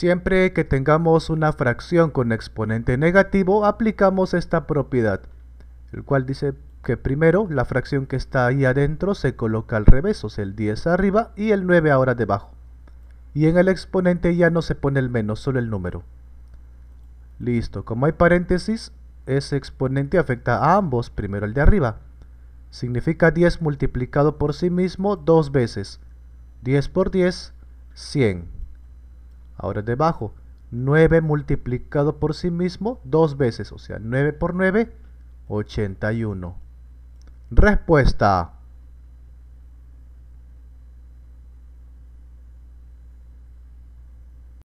Siempre que tengamos una fracción con exponente negativo, aplicamos esta propiedad, el cual dice que primero la fracción que está ahí adentro se coloca al revés, o sea, el 10 arriba y el 9 ahora debajo. Y en el exponente ya no se pone el menos, solo el número. Listo, como hay paréntesis, ese exponente afecta a ambos, primero el de arriba. Significa 10 multiplicado por sí mismo dos veces. 10 por 10, 100. Ahora debajo, 9 multiplicado por sí mismo dos veces, o sea, 9 por 9, 81. Respuesta.